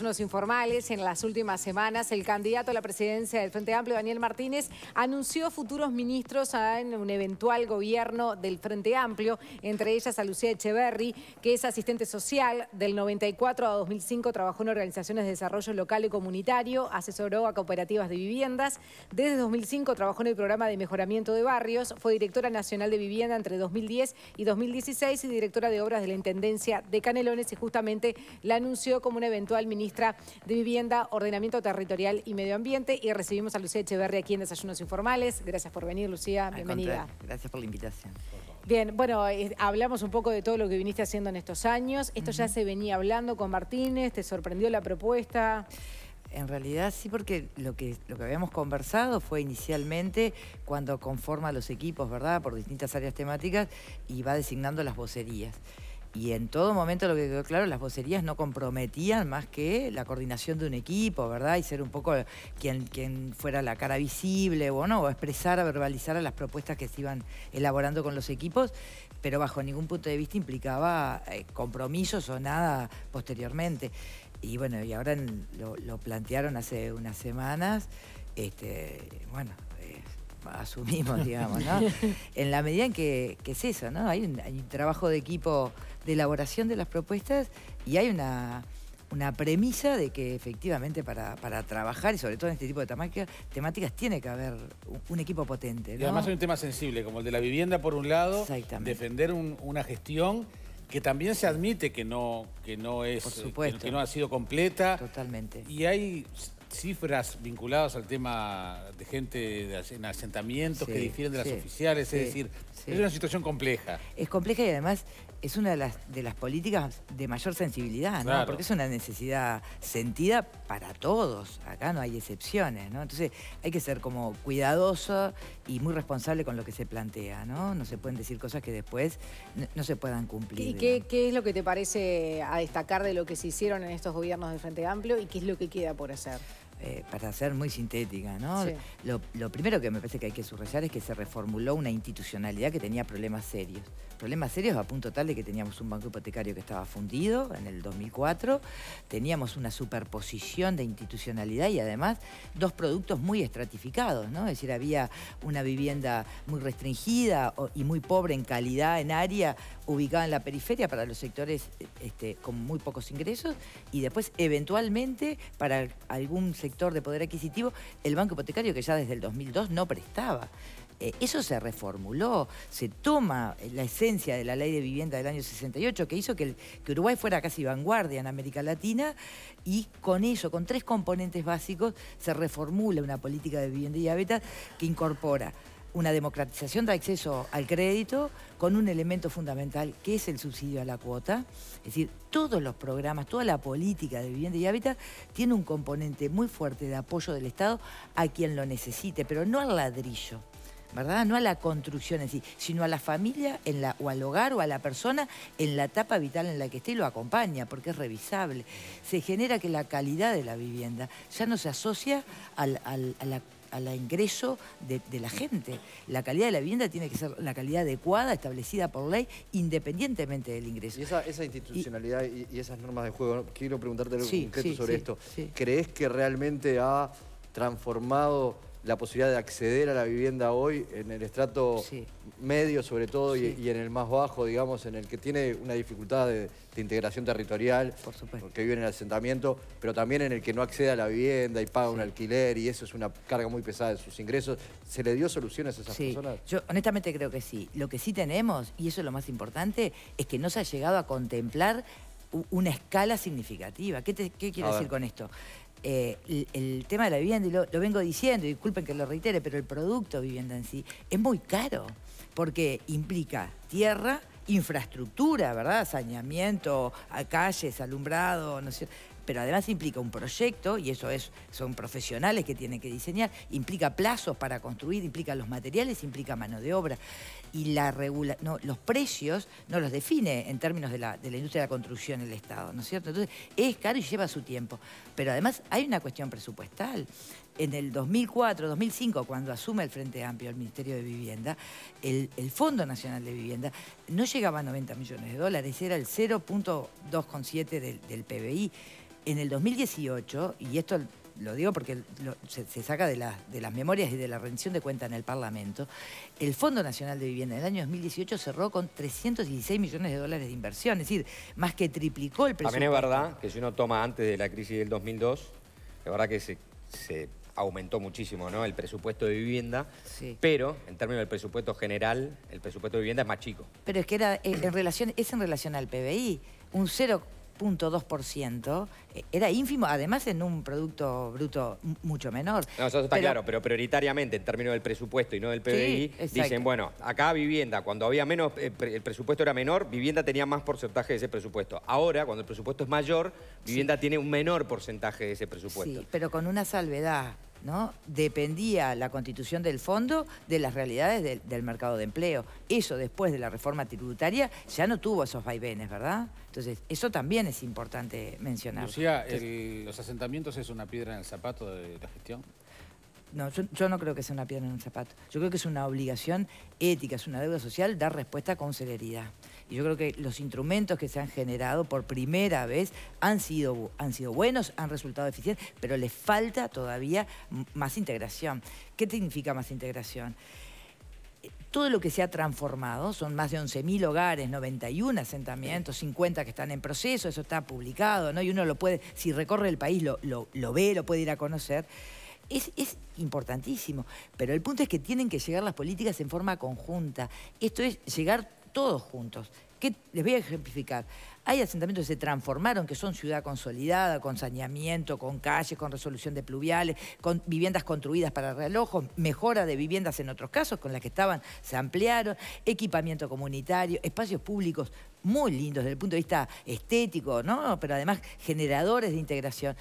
unos informales, en las últimas semanas, el candidato a la presidencia del Frente Amplio, Daniel Martínez, anunció futuros ministros en un eventual gobierno del Frente Amplio, entre ellas a Lucía Echeverry, que es asistente social, del 94 a 2005 trabajó en organizaciones de desarrollo local y comunitario, asesoró a cooperativas de viviendas, desde 2005 trabajó en el programa de mejoramiento de barrios, fue directora nacional de vivienda entre 2010 y 2016 y directora de obras de la Intendencia de Canelones y justamente la anunció como un eventual ministro ministra de Vivienda, Ordenamiento Territorial y Medio Ambiente. Y recibimos a Lucía Echeverri aquí en Desayunos Informales. Gracias por venir, Lucía. Bienvenida. Gracias por la invitación. Bien, bueno, eh, hablamos un poco de todo lo que viniste haciendo en estos años. Esto ya se venía hablando con Martínez, ¿te sorprendió la propuesta? En realidad sí, porque lo que, lo que habíamos conversado fue inicialmente cuando conforma los equipos, ¿verdad? Por distintas áreas temáticas y va designando las vocerías. Y en todo momento lo que quedó claro, las vocerías no comprometían más que la coordinación de un equipo, ¿verdad? Y ser un poco quien, quien fuera la cara visible bueno, o expresar, verbalizar a las propuestas que se iban elaborando con los equipos, pero bajo ningún punto de vista implicaba eh, compromisos o nada posteriormente. Y bueno, y ahora lo, plantearon hace unas semanas, este, bueno, asumimos, digamos, ¿no? en la medida en que, es eso, ¿no? Hay un, trabajo de equipo de elaboración de las propuestas y hay una, una premisa de que efectivamente para, trabajar, y sobre todo en este tipo de temáticas, tiene que haber un, equipo potente. Y además hay un tema sensible, como el de la vivienda por un lado, defender una gestión que también se admite que no, que no es, eh, que no ha sido completa. Totalmente. Y hay cifras vinculadas al tema de gente en asentamientos que difieren de las oficiales, es decir, es una situación compleja. Es compleja y además es una de las, políticas de mayor sensibilidad, ¿no? Porque es una necesidad sentida para todos, acá no hay excepciones, ¿no? Entonces hay que ser como cuidadoso y muy responsable con lo que se plantea, ¿no? No se pueden decir cosas que después no, se puedan cumplir. ¿Y qué, es lo que te parece a destacar de lo que se hicieron en estos gobiernos de Frente Amplio y qué es lo que queda por hacer? Eh, para ser muy sintética, ¿no? Lo, primero que me parece que hay que subrayar es que se reformuló una institucionalidad que tenía problemas serios. Problemas serios a punto tal de que teníamos un banco hipotecario que estaba fundido en el 2004, teníamos una superposición de institucionalidad y además dos productos muy estratificados, ¿no? Es decir, había una vivienda muy restringida y muy pobre en calidad, en área, ubicada en la periferia para los sectores este, con muy pocos ingresos y después eventualmente para algún sector de poder adquisitivo, el Banco Hipotecario que ya desde el 2002 no prestaba. Eh, eso se reformuló, se toma eh, la esencia de la ley de vivienda del año 68 que hizo que, Uruguay fuera casi vanguardia en América Latina y con eso, con tres componentes básicos, se reformula una política de vivienda y diabetes que incorpora una democratización de acceso al crédito con un elemento fundamental que es el subsidio a la cuota. Es decir, todos los programas, toda la política de vivienda y hábitat tiene un componente muy fuerte de apoyo del Estado a quien lo necesite, pero no al ladrillo. ¿verdad? No a la construcción en sí, sino a la familia en la, o al hogar o a la persona en la etapa vital en la que esté y lo acompaña, porque es revisable. Se genera que la calidad de la vivienda ya no se asocia al, a la al ingreso de, la gente. La calidad de la vivienda tiene que ser la calidad adecuada, establecida por ley, independientemente del ingreso. Y esa, institucionalidad y, esas normas de juego, quiero preguntarte algo concreto sobre esto. ¿Crees que realmente ha transformado la posibilidad de acceder a la vivienda hoy en el estrato medio sobre todo y, en el más bajo, digamos, en el que tiene una dificultad de, integración territorial, Por supuesto. porque vive en el asentamiento, pero también en el que no accede a la vivienda y paga un alquiler y eso es una carga muy pesada de sus ingresos. ¿Se le dio soluciones a esas personas? Yo honestamente creo que sí. Lo que sí tenemos, y eso es lo más importante, es que no se ha llegado a contemplar una escala significativa. ¿Qué, qué quiero decir con esto? Eh, el, tema de la vivienda, y lo, vengo diciendo, disculpen que lo reitere, pero el producto vivienda en sí es muy caro, porque implica tierra, infraestructura, ¿verdad? Saneamiento, calles, alumbrado, no sé pero además implica un proyecto, y eso es, son profesionales que tienen que diseñar, implica plazos para construir, implica los materiales, implica mano de obra. Y la regula, no, los precios no los define en términos de la, de la industria de la construcción el Estado, ¿no es cierto? Entonces, es caro y lleva su tiempo. Pero además hay una cuestión presupuestal en el 2004, 2005, cuando asume el Frente Amplio el Ministerio de Vivienda, el, Fondo Nacional de Vivienda no llegaba a 90 millones de dólares, era el 0.2,7 del, del, PBI. En el 2018, y esto lo digo porque se, saca de, las memorias y de la rendición de cuenta en el Parlamento, el Fondo Nacional de Vivienda en el año 2018 cerró con 316 millones de dólares de inversión, es decir, más que triplicó el presupuesto. También es verdad que si uno toma antes de la crisis del 2002, la verdad que se aumentó muchísimo ¿no? el presupuesto de vivienda, pero en términos del presupuesto general, el presupuesto de vivienda es más chico. Pero es que era eh, en relación, es en relación al PBI, un cero... 0,2%, e, era ínfimo, además en un producto bruto mucho menor. eso está claro, pero prioritariamente en términos del presupuesto y no del PBI, dicen, bueno, acá vivienda, cuando había menos, eh, el presupuesto era menor, vivienda tenía más porcentaje de ese presupuesto. Ahora, cuando el presupuesto es mayor, vivienda tiene un menor porcentaje de ese presupuesto. Sí, pero con una salvedad. ¿no? dependía la constitución del fondo de las realidades del, mercado de empleo. Eso después de la reforma tributaria ya no tuvo esos vaivenes, ¿verdad? Entonces, eso también es importante mencionar. Lucía, ¿los asentamientos es una piedra en el zapato de la gestión? No, yo, yo, no creo que sea una piedra en el zapato. Yo creo que es una obligación ética, es una deuda social dar respuesta con celeridad. Y yo creo que los instrumentos que se han generado por primera vez han sido, han sido buenos, han resultado eficientes, pero les falta todavía más integración. ¿Qué significa más integración? todo lo que se ha transformado, son más de 11.000 hogares, 91 asentamientos, 50 que están en proceso, eso está publicado, ¿no? Y uno lo puede, si recorre el país, lo, lo, ve, lo puede ir a conocer. Es, es, importantísimo, pero el punto es que tienen que llegar las políticas en forma conjunta. Esto es llegar todos juntos. les voy a ejemplificar. Hay asentamientos que se transformaron, que son ciudad consolidada, con saneamiento, con calles, con resolución de pluviales, con viviendas construidas para relojos, mejora de viviendas en otros casos, con las que estaban se ampliaron, equipamiento comunitario, espacios públicos muy lindos desde el punto de vista estético, ¿no? Pero además generadores de integración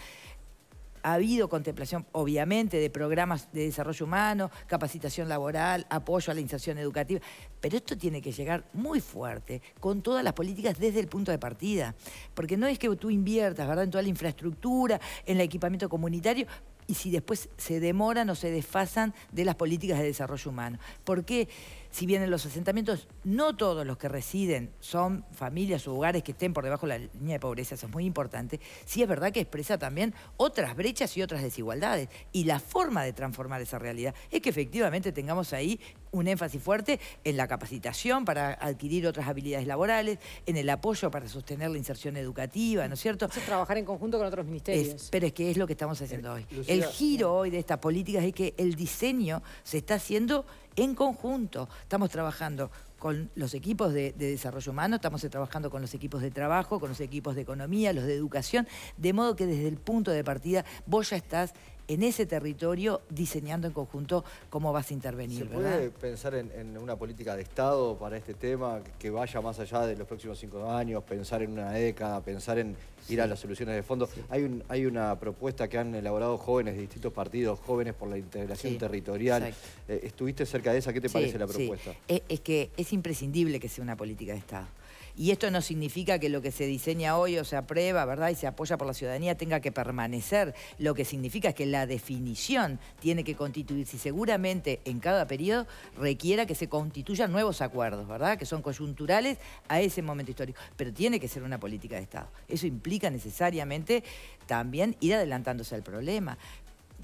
ha habido contemplación, obviamente, de programas de desarrollo humano, capacitación laboral, apoyo a la inserción educativa, pero esto tiene que llegar muy fuerte con todas las políticas desde el punto de partida, porque no es que tú inviertas, ¿verdad?, en toda la infraestructura, en el equipamiento comunitario, y si después se demoran o se desfasan de las políticas de desarrollo humano. ¿Por qué? si bien en los asentamientos no todos los que residen son familias o hogares que estén por debajo de la línea de pobreza, eso es muy importante, sí es verdad que expresa también otras brechas y otras desigualdades. Y la forma de transformar esa realidad es que efectivamente tengamos ahí un énfasis fuerte en la capacitación para adquirir otras habilidades laborales, en el apoyo para sostener la inserción educativa, ¿no es cierto? trabajar en conjunto con otros ministerios. pero es que es lo que estamos haciendo eh, hoy. el giro hoy de estas políticas es que el diseño se está haciendo en conjunto. Estamos trabajando con los equipos de, desarrollo humano, estamos trabajando con los equipos de trabajo, con los equipos de economía, los de educación, de modo que desde el punto de partida vos ya estás en ese territorio diseñando en conjunto cómo vas a intervenir. ¿Se puede pensar en, una política de Estado para este tema que vaya más allá de los próximos cinco años, pensar en una década, pensar en ir a las soluciones de fondo? Hay, una propuesta que han elaborado jóvenes de distintos partidos, jóvenes por la integración territorial. Eh, ¿Estuviste cerca de esa? ¿Qué te parece la propuesta? Eh, es que es imprescindible que sea una política de Estado. Y esto no significa que lo que se diseña hoy o se aprueba, ¿verdad? Y se apoya por la ciudadanía tenga que permanecer. Lo que significa es que la definición tiene que constituirse y seguramente en cada periodo requiera que se constituyan nuevos acuerdos, ¿verdad? Que son coyunturales a ese momento histórico. Pero tiene que ser una política de Estado. Eso implica necesariamente también ir adelantándose al problema.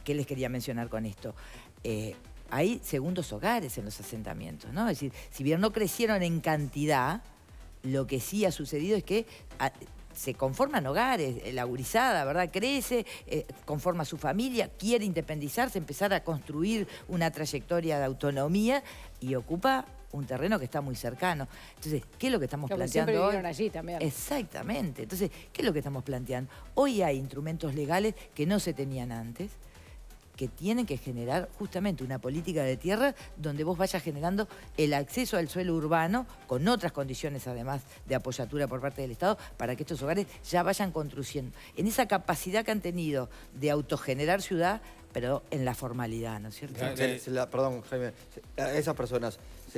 ¿Qué les quería mencionar con esto? Eh, hay segundos hogares en los asentamientos, ¿no? Es decir, si bien no crecieron en cantidad, lo que sí ha sucedido es que ah, se conforman hogares, eh, la gurizada, ¿verdad? Crece, eh, conforma su familia, quiere independizarse, empezar a construir una trayectoria de autonomía y ocupa un terreno que está muy cercano. Entonces, ¿qué es lo que estamos Como planteando hoy? allí también. Exactamente. Entonces, ¿qué es lo que estamos planteando? Hoy hay instrumentos legales que no se tenían antes que tienen que generar justamente una política de tierra donde vos vayas generando el acceso al suelo urbano con otras condiciones además de apoyatura por parte del Estado para que estos hogares ya vayan construyendo. En esa capacidad que han tenido de autogenerar ciudad, pero en la formalidad, ¿no es cierto? perdón, Jaime, esas personas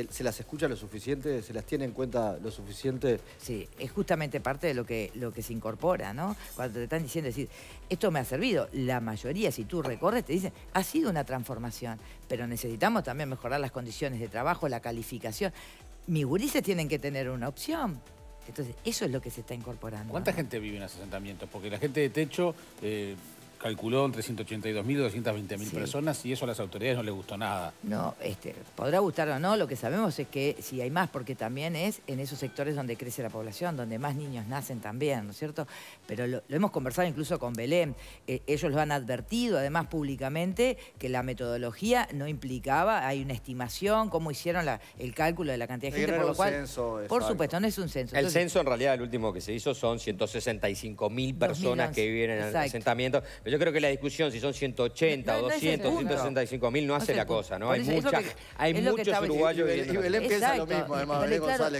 ¿Se, las escucha lo suficiente? ¿Se las tiene en cuenta lo suficiente? Sí, es justamente parte de lo que, lo que se incorpora, ¿no? Cuando te están diciendo, decir, esto me ha servido. La mayoría, si tú recorres, te dicen, ha sido una transformación, pero necesitamos también mejorar las condiciones de trabajo, la calificación. Mis gurises tienen que tener una opción. Entonces, eso es lo que se está incorporando. ¿Cuánta gente vive en asentamientos? Porque la gente de techo... Eh, calculó entre 182.000 y 220.000 personas y eso a las autoridades no les gustó nada. No, este, podrá gustar o no, lo que sabemos es que si hay más, porque también es en esos sectores donde crece la población, donde más niños nacen también, ¿no es cierto? Pero lo, hemos conversado incluso con Belén, eh, ellos lo han advertido además públicamente que la metodología no implicaba, hay una estimación, cómo hicieron el cálculo de la cantidad de gente, por lo cual, por supuesto, no es un censo. el censo en realidad el último que se hizo son 165.000 personas que viven en el asentamiento. Yo creo que la discusión, si son 180 o 200, no 165 mil, no hace la cosa, ¿no? Hay, hay muchos uruguayos... Y, lo mismo, además,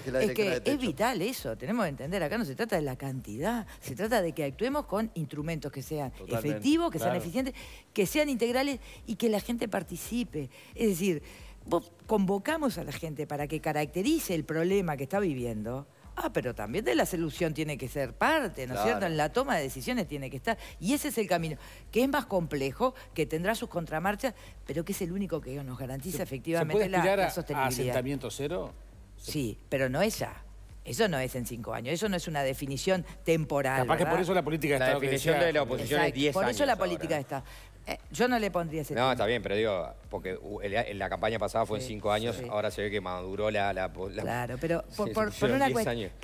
que es, que es vital eso, tenemos que entender, acá no se trata de la cantidad, se trata de que actuemos con instrumentos que sean efectivos, que sean eficientes, que sean integrales y que la gente participe. Es decir, convocamos a la gente para que caracterice el problema que está viviendo... Ah, pero también de la solución tiene que ser parte, ¿no es cierto? En la toma de decisiones tiene que estar. Y ese es el camino, que es más complejo, que tendrá sus contramarchas, pero que es el único que nos garantiza efectivamente la, sostenibilidad. A asentamiento cero? Sí, pero no es ya. Eso no es en cinco años, eso no es una definición temporal. Capaz que por eso la política está. La definición de la oposición es diez años. Por eso la política está. Eh, yo no le pondría ese No, está bien, pero digo, porque uh, la campaña pasada fue en cinco años, ahora se ve que maduró la... claro, pero por,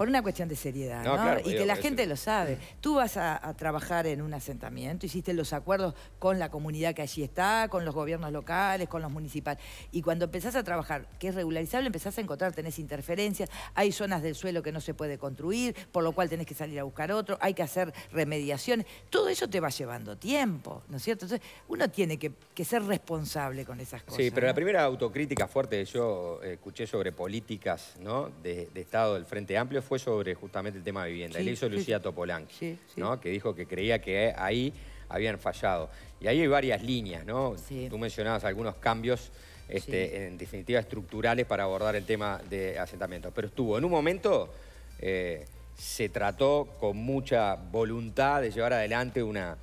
una cuestión de seriedad, ¿no? y que la gente lo sabe. Tú vas a, trabajar en un asentamiento, hiciste los acuerdos con la comunidad que allí está, con los gobiernos locales, con los municipales, y cuando empezás a trabajar, que es regularizable, empezás a encontrar, tenés interferencias, hay zonas del suelo que no se puede construir, por lo cual tenés que salir a buscar otro, hay que hacer remediaciones, todo eso te va llevando tiempo, ¿no es cierto? Entonces, uno tiene que, que ser responsable con esas cosas. Sí, pero la primera autocrítica fuerte que yo eh, escuché sobre políticas de, Estado del Frente Amplio fue sobre justamente el tema de vivienda. Y le hizo Lucía Topolán, que dijo que creía que ahí habían fallado. Y ahí hay varias líneas, ¿no? Tú mencionabas algunos cambios, este, en definitiva, estructurales para abordar el tema de asentamientos. Pero estuvo en un momento... Eh, se trató con mucha voluntad de llevar adelante una,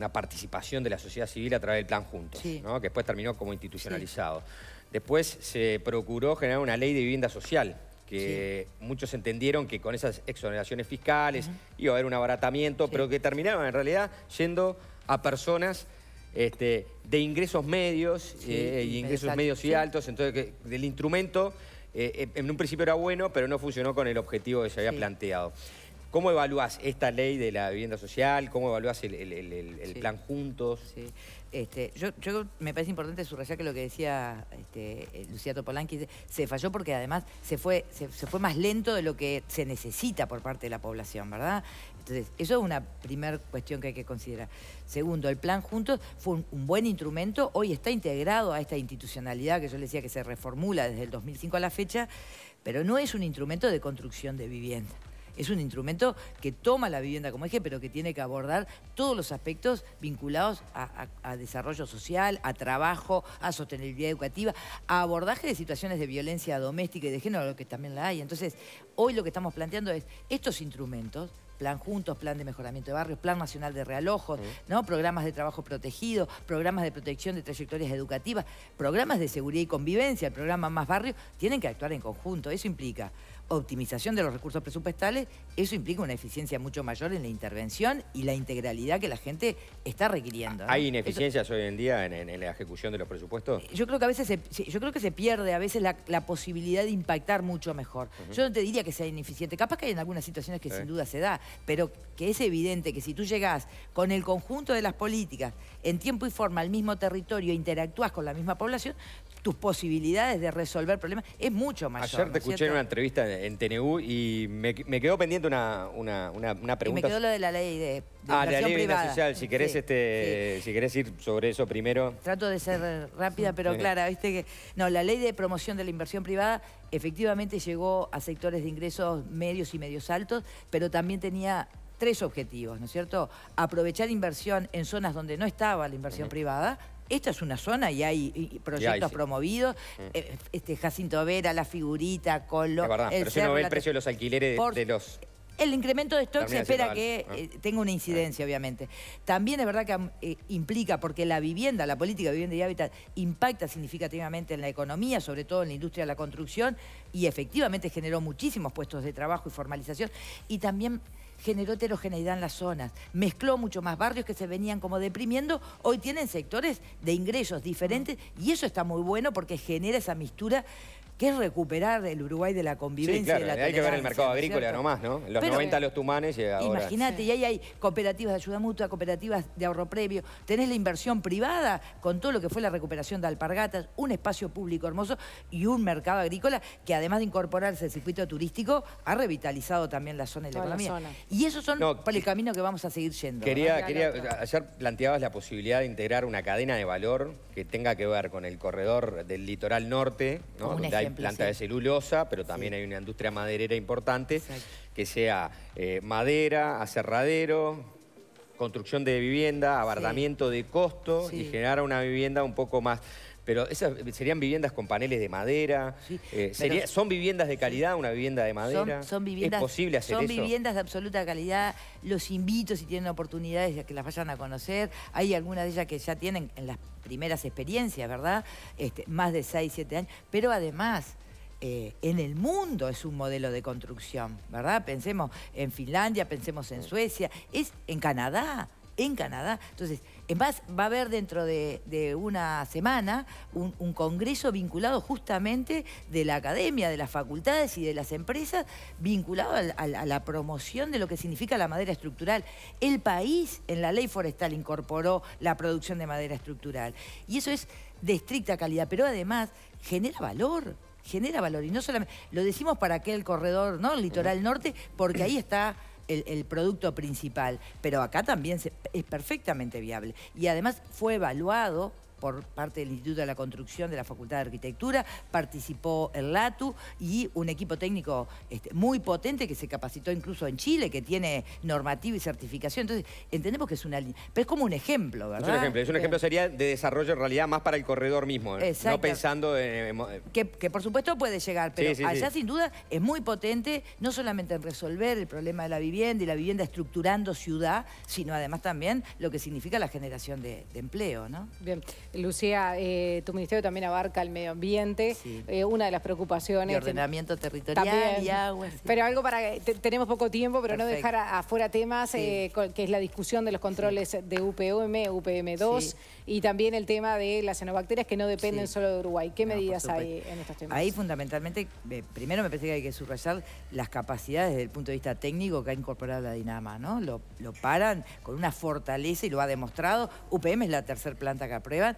una participación de la sociedad civil a través del plan Juntos, que después terminó como institucionalizado. Después se procuró generar una ley de vivienda social, que muchos entendieron que con esas exoneraciones fiscales iba a haber un abaratamiento, pero que terminaban en realidad yendo a personas este, de ingresos medios eh, y ingresos medios y altos, entonces que, del instrumento eh, eh, en un principio era bueno, pero no funcionó con el objetivo que se había planteado. ¿Cómo evalúas esta ley de la vivienda social? ¿Cómo evalúas el, plan juntos? Este, yo, me parece importante subrayar que lo que decía este, eh, Lucía Topolanqui se falló porque además se fue, se, fue más lento de lo que se necesita por parte de la población, ¿verdad? Entonces, eso es una primera cuestión que hay que considerar. Segundo, el plan Juntos fue un, un buen instrumento, hoy está integrado a esta institucionalidad que yo le decía que se reformula desde el 2005 a la fecha, pero no es un instrumento de construcción de vivienda es un instrumento que toma la vivienda como eje, pero que tiene que abordar todos los aspectos vinculados a, desarrollo social, a trabajo, a sostenibilidad educativa, a abordaje de situaciones de violencia doméstica y de género, que también la hay. Entonces, hoy lo que estamos planteando es estos instrumentos plan Juntos, plan de mejoramiento de barrios, plan nacional de realojos, ¿no? programas de trabajo protegido, programas de protección de trayectorias educativas, programas de seguridad y convivencia, el programa Más barrios, tienen que actuar en conjunto. Eso implica optimización de los recursos presupuestales, eso implica una eficiencia mucho mayor en la intervención y la integralidad que la gente está requiriendo. ¿Hay ineficiencias hoy en día en, la ejecución de los presupuestos? Eh, yo creo que a veces se, yo creo que se pierde a veces la, posibilidad de impactar mucho mejor. Yo no te diría que sea ineficiente, capaz que hay en algunas situaciones que sin duda se da, pero que es evidente que si tú llegas con el conjunto de las políticas en tiempo y forma al mismo territorio, e interactúas con la misma población, tus posibilidades de resolver problemas es mucho mayor. Ayer te escuché en una entrevista en, TNU y me, quedó pendiente una, una, pregunta. me quedó lo de la ley de, de ah, la ley privada. social, si querés, este, si querés ir sobre eso primero. Trato de ser rápida pero clara, viste que... No, la ley de promoción de la inversión privada efectivamente llegó a sectores de ingresos medios y medios altos, pero también tenía tres objetivos, ¿no es cierto? Aprovechar inversión en zonas donde no estaba la inversión privada, esta es una zona y hay proyectos promovidos. Mm. Eh, este, Jacinto Vera, La Figurita, Colo... Es verdad, pero si no ve el precio de los alquileres de los... El incremento de stock se espera que eh, ah. tenga una incidencia, ah. obviamente. También es verdad que eh, implica, porque la vivienda, la política de vivienda y hábitat impacta significativamente en la economía, sobre todo en la industria de la construcción, y efectivamente generó muchísimos puestos de trabajo y formalización. Y también generó heterogeneidad en las zonas, mezcló mucho más barrios que se venían como deprimiendo, hoy tienen sectores de ingresos diferentes y eso está muy bueno porque genera esa mistura que es recuperar el Uruguay de la convivencia. de hay que ver el mercado agrícola nomás, ¿no? Los 90 los tumanes y ahora... Imagínate, y ahí hay cooperativas de ayuda mutua, cooperativas de ahorro previo, tenés la inversión privada con todo lo que fue la recuperación de Alpargatas, un espacio público hermoso y un mercado agrícola que además de incorporarse al circuito turístico, ha revitalizado también la zona de la economía. y esos son los por el camino que vamos a seguir yendo. Quería, ayer planteabas la posibilidad de integrar una cadena de valor que tenga que ver con el corredor del litoral norte, ¿no? planta de celulosa, pero también hay una industria maderera importante, que sea eh, madera, aserradero, construcción de vivienda, abardamiento de costo y generar una vivienda un poco más pero esas serían viviendas con paneles de madera. Eh, ¿Son viviendas de calidad, una vivienda de madera? Son, viviendas, ¿Es Son viviendas de absoluta calidad. Los invito, si tienen oportunidades, a que las vayan a conocer. Hay algunas de ellas que ya tienen en las primeras experiencias, ¿verdad? Este, más de 6, 7 años. Pero además... Eh, en el mundo es un modelo de construcción, ¿verdad? Pensemos en Finlandia, pensemos en mm. Suecia, es en Canadá, en Canadá. Entonces, en más, va a haber dentro de, una semana un, congreso vinculado justamente de la academia, de las facultades y de las empresas, vinculado a la promoción de lo que significa la madera estructural. El país en la ley forestal incorporó la producción de madera estructural. Y eso es de estricta calidad, pero además genera valor genera valor y no solamente lo decimos para aquel corredor no litoral norte porque ahí está el, producto principal, pero acá también es perfectamente viable. Y además fue evaluado por parte del Instituto de la Construcción de la Facultad de Arquitectura, participó el LATU y un equipo técnico este, muy potente que se capacitó incluso en Chile, que tiene normativa y certificación. Entonces, entendemos que es una línea, pero es como un ejemplo, ¿verdad? Es un ejemplo, un eh, ejemplo sería de desarrollo en realidad más para el corredor mismo, eh, Exacto. no pensando en... Que, por supuesto puede llegar, pero allá sin duda es muy potente, no solamente en resolver el problema de la vivienda y la vivienda estructurando ciudad, sino además también lo que significa la generación de, de empleo, ¿no? Bien. Lucía, eh, tu ministerio también abarca el medio ambiente, eh, una de las preocupaciones. Y ordenamiento territorial y agua. Pero algo para... tenemos poco tiempo, pero no dejar afuera temas, eh, que es la discusión de los controles de UPM, UPM2, y también el tema de las enobacterias que no dependen solo de Uruguay. ¿Qué medidas hay en estos temas? Ahí fundamentalmente, primero me parece que hay que subrayar las capacidades desde el punto de vista técnico que ha incorporado la Dinama, ¿no? Lo, paran con una fortaleza y lo ha demostrado. UPM es la tercer planta que aprueban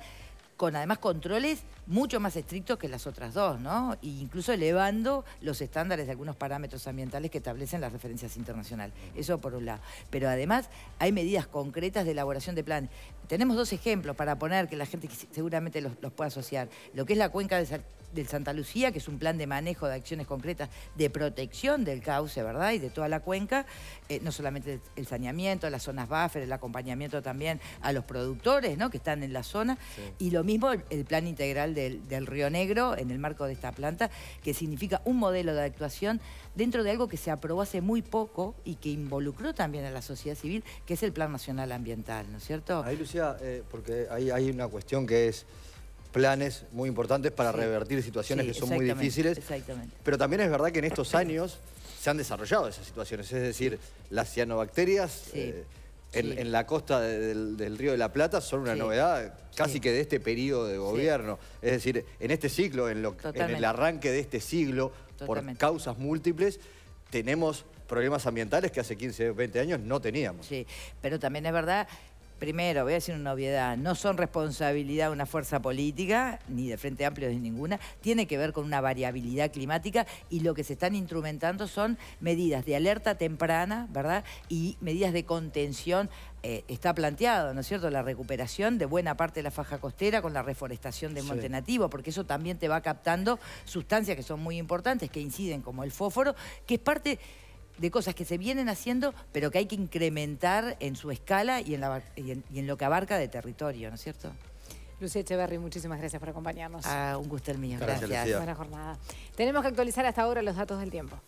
con además controles mucho más estrictos que las otras dos, ¿no? E incluso elevando los estándares de algunos parámetros ambientales que establecen las referencias internacionales. Eso por un lado. Pero además hay medidas concretas de elaboración de planes. Tenemos dos ejemplos para poner que la gente seguramente los, los pueda asociar. Lo que es la cuenca de del Santa Lucía, que es un plan de manejo de acciones concretas de protección del cauce, ¿verdad? Y de toda la cuenca, eh, no solamente el saneamiento, las zonas buffer, el acompañamiento también a los productores, ¿no? Que están en la zona. Y lo mismo el plan integral del, Río Negro en el marco de esta planta, que significa un modelo de actuación dentro de algo que se aprobó hace muy poco y que involucró también a la sociedad civil, que es el Plan Nacional Ambiental, ¿no es cierto? Ahí, Lucía, eh, porque ahí hay una cuestión que es planes muy importantes para revertir situaciones que son muy difíciles. Pero también es verdad que en estos años se han desarrollado esas situaciones, es decir, las cianobacterias... Eh, en, la costa del, Río de la Plata son una novedad casi que de este periodo de gobierno. Es decir, en este ciclo, en, el arranque de este siglo, por causas múltiples, tenemos problemas ambientales que hace 15, 20 años no teníamos. Sí, pero también es verdad primero, voy a decir una obviedad, no son responsabilidad de una fuerza política, ni de Frente Amplio de ninguna, tiene que ver con una variabilidad climática y lo que se están instrumentando son medidas de alerta temprana, ¿verdad? Y medidas de contención eh, está planteado, ¿no es cierto?, la recuperación de buena parte de la faja costera con la reforestación de monte nativo, porque eso también te va captando sustancias que son muy importantes, que inciden como el fósforo, que es parte de cosas que se vienen haciendo, pero que hay que incrementar en su escala y en, y en, lo que abarca de territorio, ¿no es cierto? Lucía Echeverry, muchísimas gracias por acompañarnos. Ah, un gusto el mío. gracias. Buena jornada. Tenemos que actualizar hasta ahora los datos del tiempo.